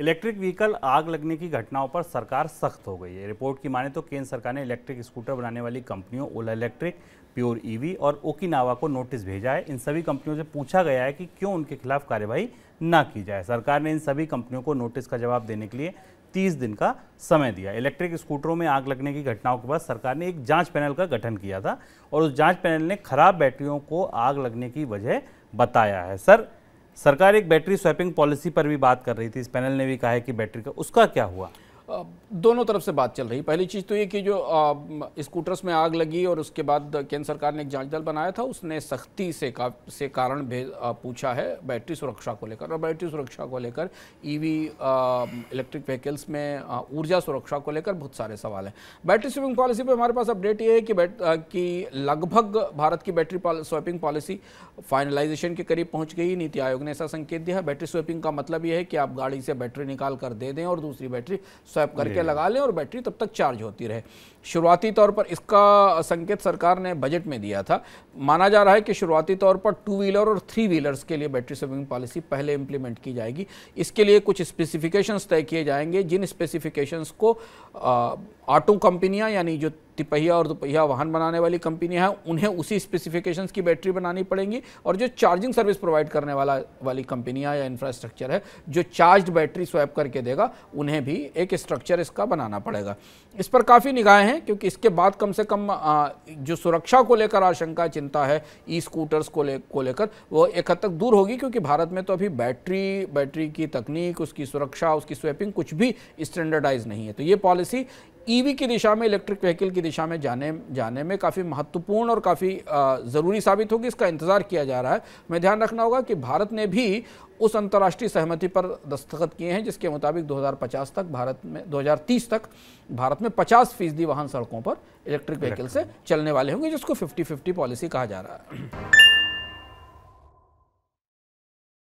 electric vehicle आग लगने की घटनाओं पर सरकार सख्त हो गई है रिपोर्ट की माने तो केंद्र सरकार ने इलेक्ट्रिक स्कूटर बनाने वाली कंपनियों ओला इलेक्ट्रिक प्योर ईवी और ओकिनावा को नोटिस भेजा है इन सभी कंपनियों से पूछा गया है कि क्यों उनके खिलाफ कार्यवाही न की जाए सरकार ने इन सभी कंपनियों को नोटिस का जवाब देने के लिए तीस दिन का समय दिया इलेक्ट्रिक स्कूटरों में आग लगने की घटनाओं के बाद सरकार ने एक जाँच पैनल का गठन किया था और उस जाँच पैनल ने खराब बैटरियों को आग लगने की वजह बताया है सर सरकार एक बैटरी स्वैपिंग पॉलिसी पर भी बात कर रही थी इस पैनल ने भी कहा है कि बैटरी का उसका क्या हुआ दोनों तरफ से बात चल रही पहली चीज़ तो ये कि जो स्कूटर्स में आग लगी और उसके बाद केंद्र सरकार ने एक जांच दल बनाया था उसने सख्ती से का से कारण भेज पूछा है बैटरी सुरक्षा को लेकर और बैटरी सुरक्षा को लेकर ईवी e इलेक्ट्रिक व्हीकल्स में ऊर्जा सुरक्षा को लेकर बहुत सारे सवाल हैं बैटरी स्विपिंग पॉलिसी पर हमारे पास अपडेट ये है कि बैट कि लगभग भारत की बैटरी स्वैपिंग पॉलिसी फाइनलाइजेशन के करीब पहुँच गई नीति आयोग ने ऐसा संकेत दिया बैटरी स्वैपिंग का मतलब यह है कि आप गाड़ी से बैटरी निकाल कर दे दें और दूसरी बैटरी स्वैप करके लगा लें और बैटरी तब तक चार्ज होती रहे शुरुआती तौर पर इसका संकेत सरकार ने बजट में दिया था माना जा रहा है कि शुरुआती तौर पर टू व्हीलर और थ्री व्हीलर्स के लिए बैटरी सेविंग पॉलिसी पहले इम्प्लीमेंट की जाएगी इसके लिए कुछ स्पेसिफिकेशंस तय किए जाएंगे जिन स्पेसिफिकेशंस को ऑटो कंपनियां यानी जो तिपहिया और दोपहिया वाहन बनाने वाली कंपनियां हैं उन्हें उसी स्पेसिफिकेशंस की बैटरी बनानी पड़ेंगी और जो चार्जिंग सर्विस प्रोवाइड करने वाला वाली कंपनियां या इंफ्रास्ट्रक्चर है जो चार्ज्ड बैटरी स्वैप करके देगा उन्हें भी एक स्ट्रक्चर इसका बनाना पड़ेगा इस पर काफ़ी निगाहें हैं क्योंकि इसके बाद कम से कम जो सुरक्षा को लेकर आशंका चिंता है ई स्कूटर्स को ले को लेकर वो एक हद तक दूर होगी क्योंकि भारत में तो अभी बैटरी बैटरी की तकनीक उसकी सुरक्षा उसकी स्वैपिंग कुछ भी स्टैंडर्डाइज नहीं है तो ये पॉलिसी ईवी e की दिशा में इलेक्ट्रिक व्हीकल की दिशा में जाने जाने में काफ़ी महत्वपूर्ण और काफ़ी ज़रूरी साबित होगी इसका इंतज़ार किया जा रहा है मैं ध्यान रखना होगा कि भारत ने भी उस अंतर्राष्ट्रीय सहमति पर दस्तखत किए हैं जिसके मुताबिक 2050 तक भारत में 2030 तक भारत में 50 फीसदी वाहन सड़कों पर इलेक्ट्रिक व्हीकल से चलने वाले होंगे जिसको 50-50 पॉलिसी कहा जा रहा है